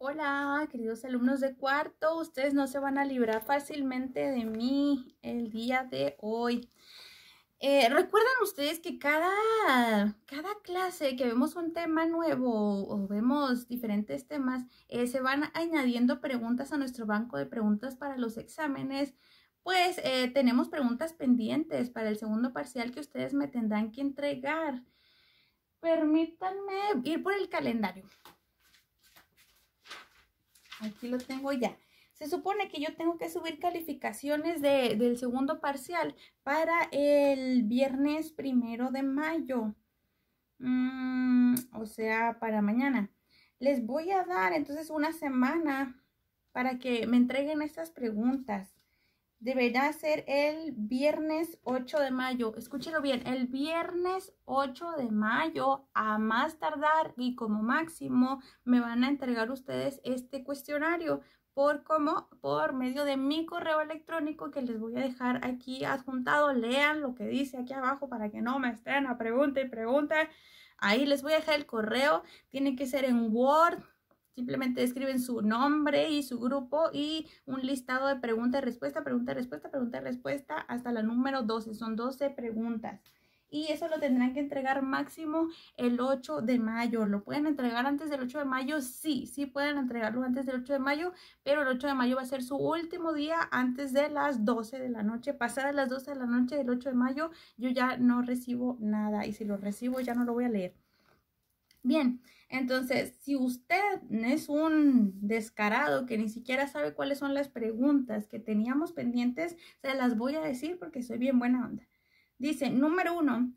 Hola, queridos alumnos de cuarto, ustedes no se van a librar fácilmente de mí el día de hoy. Recuerden eh, Recuerdan ustedes que cada, cada, clase que vemos un tema nuevo o vemos diferentes temas, eh, se van añadiendo preguntas a nuestro banco de preguntas para los exámenes. Pues eh, tenemos preguntas pendientes para el segundo parcial que ustedes me tendrán que entregar. Permítanme ir por el calendario. Aquí lo tengo ya. Se supone que yo tengo que subir calificaciones de, del segundo parcial para el viernes primero de mayo. Mm, o sea, para mañana. Les voy a dar entonces una semana para que me entreguen estas preguntas deberá ser el viernes 8 de mayo. Escúchelo bien, el viernes 8 de mayo a más tardar y como máximo me van a entregar ustedes este cuestionario por como por medio de mi correo electrónico que les voy a dejar aquí adjuntado. Lean lo que dice aquí abajo para que no me estén a pregunta y pregunta. Ahí les voy a dejar el correo. Tiene que ser en Word, Simplemente escriben su nombre y su grupo y un listado de pregunta y respuesta, pregunta y respuesta, pregunta y respuesta hasta la número 12. Son 12 preguntas. Y eso lo tendrán que entregar máximo el 8 de mayo. ¿Lo pueden entregar antes del 8 de mayo? Sí, sí pueden entregarlo antes del 8 de mayo, pero el 8 de mayo va a ser su último día antes de las 12 de la noche. Pasadas las 12 de la noche del 8 de mayo, yo ya no recibo nada y si lo recibo ya no lo voy a leer. Bien, entonces, si usted es un descarado que ni siquiera sabe cuáles son las preguntas que teníamos pendientes, se las voy a decir porque soy bien buena onda. Dice, número uno,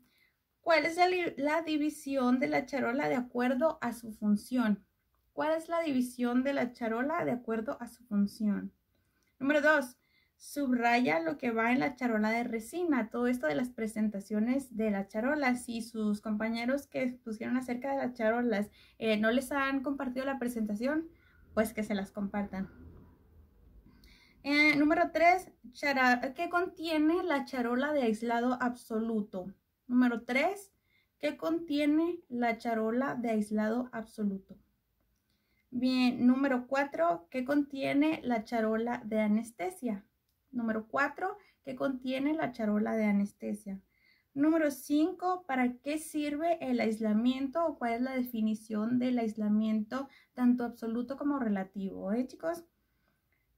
¿cuál es la, división de la charola de acuerdo a su función? ¿Cuál es la división de la charola de acuerdo a su función? Número dos, subraya lo que va en la charola de resina, todo esto de las presentaciones de las charolas. Si sus compañeros que pusieron acerca de las charolas eh, no les han compartido la presentación, pues que se las compartan. Eh, número 3, ¿qué contiene la charola de aislado absoluto? Número 3, ¿qué contiene la charola de aislado absoluto? Bien, número 4, ¿qué contiene la charola de anestesia? Número 4, ¿qué contiene la charola de anestesia? Número 5, ¿para qué sirve el aislamiento o cuál es la definición del aislamiento tanto absoluto como relativo? ¿Eh, chicos?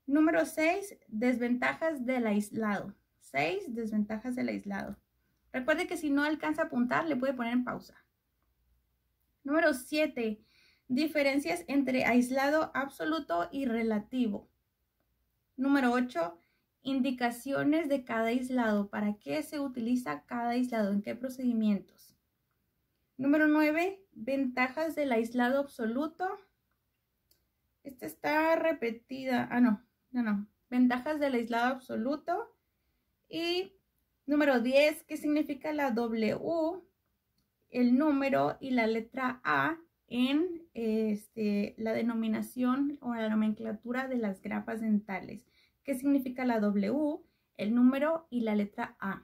Número 6, desventajas del aislado. 6, desventajas del aislado. Recuerde que si no alcanza a apuntar, le puede poner en pausa. Número 7, diferencias entre aislado absoluto y relativo. Número 8, Indicaciones de cada aislado. ¿Para qué se utiliza cada aislado? ¿En qué procedimientos? Número 9. Ventajas del aislado absoluto. Esta está repetida. Ah, no. No, no. Ventajas del aislado absoluto. Y número 10. ¿Qué significa la W? El número y la letra A en este, la denominación o la nomenclatura de las grapas dentales. ¿Qué significa la W, el número y la letra A.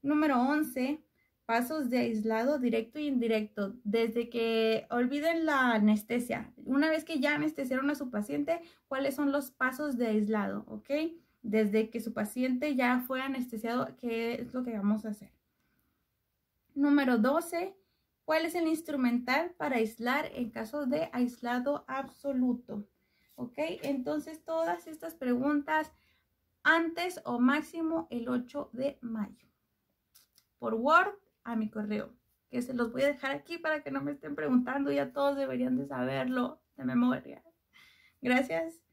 Número 11, pasos de aislado directo e indirecto, desde que olviden la anestesia. Una vez que ya anestesiaron a su paciente, ¿cuáles son los pasos de aislado? ¿Ok? Desde que su paciente ya fue anestesiado, ¿qué es lo que vamos a hacer? Número 12, ¿cuál es el instrumental para aislar en caso de aislado absoluto? ¿ok? Entonces todas estas preguntas antes o máximo el 8 de mayo. Por Word a mi correo, que se los voy a dejar aquí para que no me estén preguntando, y a todos deberían de saberlo de memoria. Gracias.